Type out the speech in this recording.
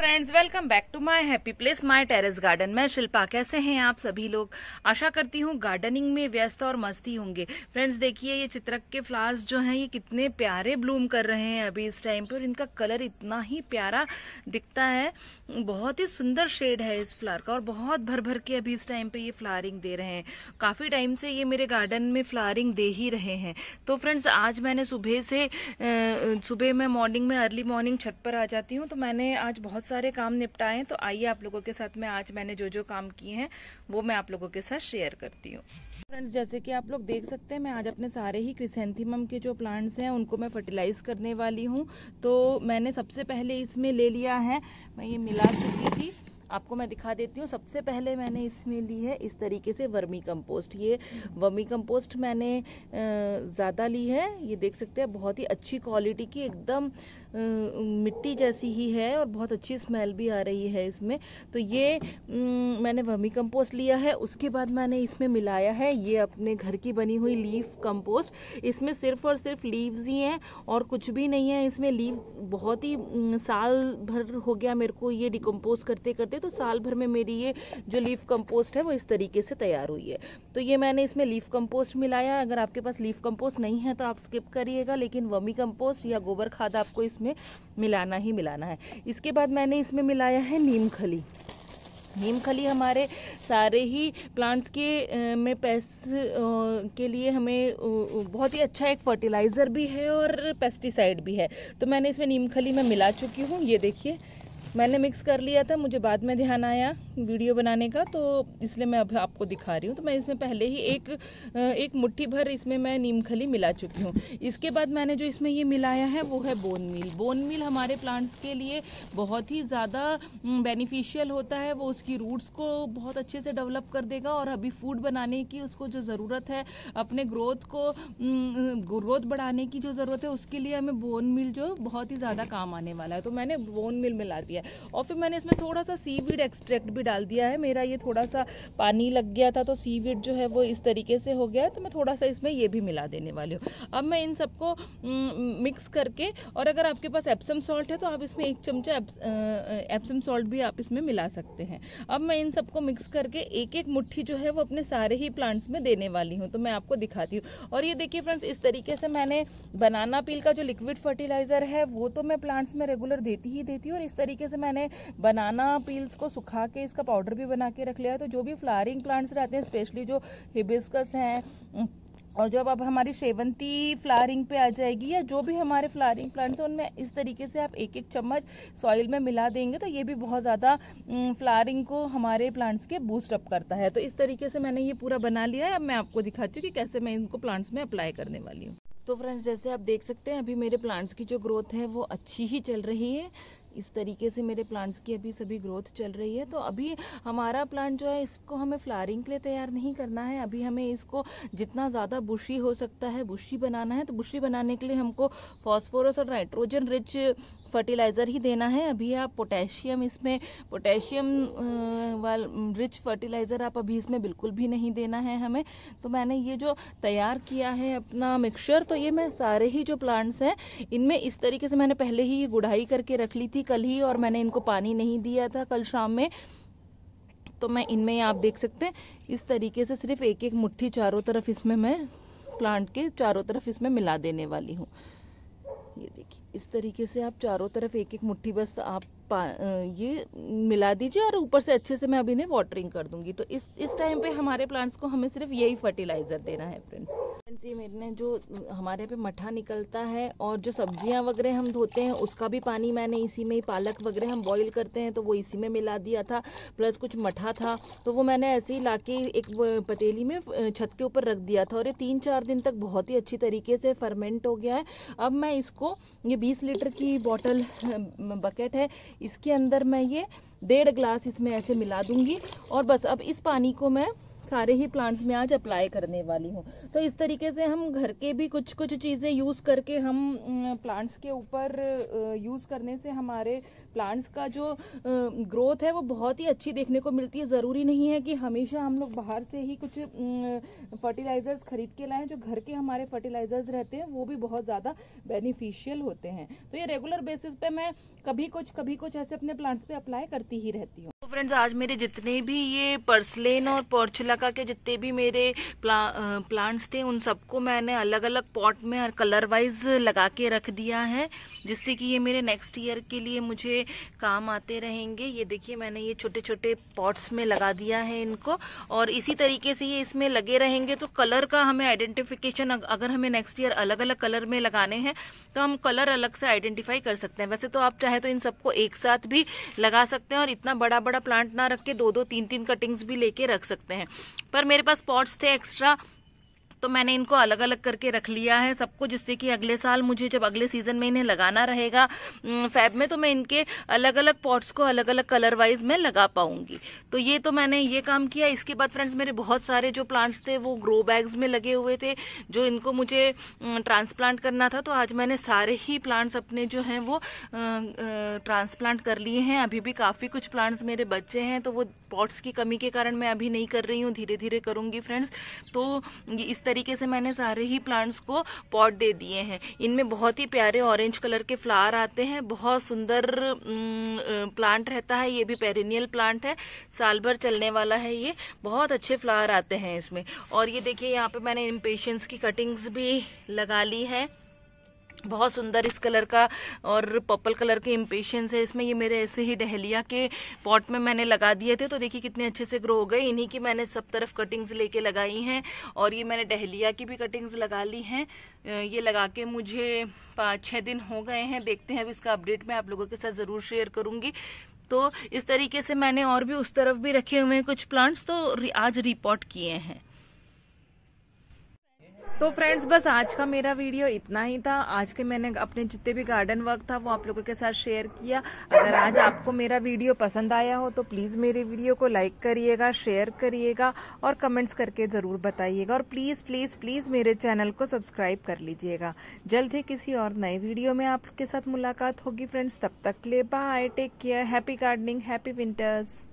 friends welcome back to my happy place my terrace garden मैं शिल्पा कैसे हैं आप सभी लोग आशा करती हूँ गार्डनिंग में व्यस्त और मस्ती होंगे फ्रेंड्स देखिए ये चित्रक के फ्लावर्स जो हैं ये कितने प्यारे ब्लूम कर रहे हैं अभी इस टाइम पर इनका कलर इतना ही प्यारा दिखता है बहुत ही सुंदर शेड है इस फ्लावर का और बहुत भर भर के अभी इस टाइम पर ये फ्लारिंग दे रहे हैं काफ़ी टाइम से ये मेरे गार्डन में फ्लारिंग दे ही रहे हैं तो फ्रेंड्स आज मैंने सुबह से सुबह मैं मॉर्निंग में अर्ली मॉर्निंग छत पर आ जाती हूँ तो मैंने आज बहुत सारे काम निपटाए हैं तो आइए आप लोगों के साथ में आज मैंने जो जो काम किए हैं वो मैं आप लोगों के साथ शेयर करती हूँ फ्रेंड्स जैसे कि आप लोग देख सकते हैं मैं आज अपने सारे ही क्रिसेंथीमम के जो प्लांट्स हैं उनको मैं फर्टिलाइज करने वाली हूँ तो मैंने सबसे पहले इसमें ले लिया है मैं ये मिला चुकी थी आपको मैं दिखा देती हूँ सबसे पहले मैंने इसमें ली है इस तरीके से वर्मी कंपोस्ट ये वर्मी कंपोस्ट मैंने ज़्यादा ली है ये देख सकते हैं बहुत ही अच्छी क्वालिटी की एकदम मिट्टी जैसी ही है और बहुत अच्छी स्मेल भी आ रही है इसमें तो ये मैंने वर्मी कंपोस्ट लिया है उसके बाद मैंने इसमें मिलाया है ये अपने घर की बनी हुई लीफ कंपोस्ट इसमें सिर्फ और सिर्फ लीव्स ही हैं और कुछ भी नहीं है इसमें लीव बहुत ही साल भर हो गया मेरे को ये डिकम्पोज करते करते तो साल भर में मेरी ये जो लीफ कंपोस्ट है वो इस तरीके से तैयार हुई है तो ये मैंने इसमें लीफ कंपोस्ट मिलाया अगर आपके पास लीफ कंपोस्ट नहीं है तो आप स्किप करिएगा लेकिन वमी कंपोस्ट या गोबर खाद आपको इसमें मिलाना ही मिलाना है इसके बाद मैंने इसमें मिलाया है नीम खली नीम खली हमारे सारे ही प्लांट्स के में पैसे के लिए हमें बहुत ही अच्छा एक फर्टिलाइज़र भी है और पेस्टिसाइड भी है तो मैंने इसमें नीम खली में मिला चुकी हूँ ये देखिए मैंने मिक्स कर लिया था मुझे बाद में ध्यान आया वीडियो बनाने का तो इसलिए मैं अभी आपको दिखा रही हूँ तो मैं इसमें पहले ही एक एक मुट्ठी भर इसमें मैं नीमखली मिला चुकी हूँ इसके बाद मैंने जो इसमें ये मिलाया है वो है बोन मील बोन मील हमारे प्लांट्स के लिए बहुत ही ज़्यादा बेनिफिशियल होता है वो उसकी रूट्स को बहुत अच्छे से डेवलप कर देगा और अभी फूड बनाने की उसको जो ज़रूरत है अपने ग्रोथ को ग्रोथ बढ़ाने की जो ज़रूरत है उसके लिए हमें बोन मिल जो बहुत ही ज़्यादा काम आने वाला है तो मैंने बोन मिल मिला दिया है और फिर मैंने इसमें थोड़ा सा सीवीड एक्सट्रैक्ट भी डाल दिया है मेरा ये थोड़ा सा पानी लग गया था तो सी वीड जो है वो इस तरीके से हो गया तो मैं थोड़ा सा इसमें ये भी मिला देने वाली हूँ अब मैं इन सबको मिक्स करके और अगर आपके पास एप्सम सॉल्ट है तो आप इसमें एक चमच एप्सम सॉल्ट भी आप इसमें मिला सकते हैं अब मैं इन सबको मिक्स करके एक एक मुट्ठी जो है वो अपने सारे ही प्लांट्स में देने वाली हूँ तो मैं आपको दिखाती हूँ और ये देखिए फ्रेंड्स इस तरीके से मैंने बनाना पील का जो लिक्विड फर्टिलाइज़र है वो तो मैं प्लांट्स में रेगुलर देती ही देती हूँ और इस तरीके से मैंने बनाना पील्स को सुखा के इसका पाउडर भी बना के रख लिया तो जो भी फ्लावरिंग प्लांट्स रहते हैं स्पेशली जो हिबिस्कस हैं और जब अब हमारी शेवंती फ्लारिंग पे आ जाएगी या जो भी हमारे फ्लारिंग प्लांट्स हैं उनमें इस तरीके से आप एक एक चम्मच सॉइल में मिला देंगे तो ये भी बहुत ज़्यादा फ्लारिंग को हमारे प्लांट्स के बूस्ट अप करता है तो इस तरीके से मैंने ये पूरा बना लिया है अब मैं आपको दिखाती हूँ कि कैसे मैं इनको प्लांट्स में अप्लाई करने वाली हूँ तो फ्रेंड्स जैसे आप देख सकते हैं अभी मेरे प्लांट्स की जो ग्रोथ है वो अच्छी ही चल रही है इस तरीके से मेरे प्लांट्स की अभी सभी ग्रोथ चल रही है तो अभी हमारा प्लांट जो है इसको हमें फ्लावरिंग के लिए तैयार नहीं करना है अभी हमें इसको जितना ज़्यादा बुशी हो सकता है बुशी बनाना है तो बुशी बनाने के लिए हमको फॉस्फोरस और नाइट्रोजन रिच फर्टिलाइज़र ही देना है अभी आप पोटेशियम इसमें पोटेशियम वाल रिच फर्टिलाइज़र आप अभी इसमें बिल्कुल भी नहीं देना है हमें तो मैंने ये जो तैयार किया है अपना मिक्सचर तो ये मैं सारे ही जो प्लांट्स हैं इनमें इस तरीके से मैंने पहले ही ये गुड़ाई करके रख ली थी थी कल ही और मैंने इनको पानी नहीं दिया था कल शाम में तो मैं इनमें आप देख सकते हैं इस तरीके से सिर्फ एक एक मुट्ठी चारों तरफ इसमें मैं प्लांट के चारों तरफ इसमें मिला देने वाली हूँ ये देखिए इस तरीके से आप चारों तरफ एक एक मुट्ठी बस आप ये मिला दीजिए और ऊपर से अच्छे से मैं अभी इन्हें वाटरिंग कर दूंगी तो इस इस टाइम पे हमारे प्लांट्स को हमें सिर्फ यही फर्टिलाइज़र देना है फ्रेंड्स फ्रेंड्स ये ने जो हमारे पे मठा निकलता है और जो सब्जियां वगैरह हम धोते हैं उसका भी पानी मैंने इसी में ही पालक वगैरह हम बॉईल करते हैं तो वो इसी में मिला दिया था प्लस कुछ मठा था तो वो मैंने ऐसे ही ला एक पतीली में छत के ऊपर रख दिया था और ये तीन चार दिन तक बहुत ही अच्छी तरीके से फर्मेंट हो गया है अब मैं इसको ये बीस लीटर की बॉटल बकेट है इसके अंदर मैं ये डेढ़ ग्लास इसमें ऐसे मिला दूँगी और बस अब इस पानी को मैं सारे ही प्लांट्स में आज अप्लाई करने वाली हूँ तो इस तरीके से हम घर के भी कुछ कुछ चीज़ें यूज़ करके हम प्लांट्स के ऊपर यूज़ करने से हमारे प्लांट्स का जो ग्रोथ है वो बहुत ही अच्छी देखने को मिलती है ज़रूरी नहीं है कि हमेशा हम लोग बाहर से ही कुछ फर्टिलाइज़र्स खरीद के लाएँ जो घर के हमारे फर्टिलाइज़र्स रहते हैं वो भी बहुत ज़्यादा बेनिफिशियल होते हैं तो ये रेगुलर बेसिस पे मैं कभी कुछ कभी कुछ ऐसे अपने प्लांट्स पे अप्लाई करती ही रहती हूँ फ्रेंड्स तो आज मेरे जितने भी ये पर्सलेन और पोर्चुला लगा के जितने भी मेरे प्ला, प्लांट्स थे उन सबको मैंने अलग अलग पॉट में कलर वाइज लगा के रख दिया है जिससे कि ये मेरे नेक्स्ट ईयर के लिए मुझे काम आते रहेंगे ये देखिए मैंने ये छोटे छोटे पॉट्स में लगा दिया है इनको और इसी तरीके से ये इसमें लगे रहेंगे तो कलर का हमें आइडेंटिफिकेशन अगर हमें नेक्स्ट ईयर अलग अलग कलर में लगाने हैं तो हम कलर अलग से आइडेंटिफाई कर सकते हैं वैसे तो आप चाहे तो इन सबको एक साथ भी लगा सकते हैं और इतना बड़ा बड़ा प्लांट ना रख के दो दो तीन तीन कटिंग्स भी लेके रख सकते हैं पर मेरे पास पॉट्स थे एक्स्ट्रा तो मैंने इनको अलग अलग करके रख लिया है सबको जिससे कि अगले साल मुझे जब अगले सीजन में इन्हें लगाना रहेगा फैब में तो मैं इनके अलग अलग पॉट्स को अलग अलग कलर वाइज मैं लगा पाऊंगी तो ये तो मैंने ये काम किया इसके बाद फ्रेंड्स मेरे बहुत सारे जो प्लांट्स थे वो ग्रो बैग्स में लगे हुए थे जो इनको मुझे ट्रांसप्लांट करना था तो आज मैंने सारे ही प्लांट्स अपने जो हैं वो ट्रांसप्लांट कर लिए हैं अभी भी काफ़ी कुछ प्लांट्स मेरे बच्चे हैं तो वो पॉट्स की कमी के कारण मैं अभी नहीं कर रही हूँ धीरे धीरे करूँगी फ्रेंड्स तो इस तरह तरीके से मैंने सारे ही प्लांट्स को पॉट दे दिए हैं इनमें बहुत ही प्यारे ऑरेंज कलर के फ्लावर आते हैं बहुत सुंदर प्लांट रहता है ये भी पेरिनियल प्लांट है साल भर चलने वाला है ये बहुत अच्छे फ्लावर आते हैं इसमें और ये देखिए यहाँ पे मैंने इम्पेशंस की कटिंग्स भी लगा ली है बहुत सुंदर इस कलर का और पर्पल कलर के इम्पेशंस है इसमें ये मेरे ऐसे ही डहलिया के पॉट में मैंने लगा दिए थे तो देखिए कितने अच्छे से ग्रो हो गए इन्हीं की मैंने सब तरफ कटिंग्स लेके लगाई हैं और ये मैंने डहलिया की भी कटिंग्स लगा ली हैं ये लगा के मुझे पाँच छः दिन हो गए हैं देखते हैं अब इसका अपडेट मैं आप लोगों के साथ ज़रूर शेयर करूँगी तो इस तरीके से मैंने और भी उस तरफ भी रखे हुए हैं कुछ प्लांट्स तो आज रिपोर्ट किए हैं तो फ्रेंड्स बस आज का मेरा वीडियो इतना ही था आज के मैंने अपने जितने भी गार्डन वर्क था वो आप लोगों के साथ शेयर किया अगर आज आपको मेरा वीडियो पसंद आया हो तो प्लीज़ मेरे वीडियो को लाइक करिएगा शेयर करिएगा और कमेंट्स करके ज़रूर बताइएगा और प्लीज़ प्लीज़ प्लीज़ मेरे चैनल को सब्सक्राइब कर लीजिएगा जल्द ही किसी और नए वीडियो में आपके साथ मुलाकात होगी फ्रेंड्स तब तक ले bye take care happy gardening happy winters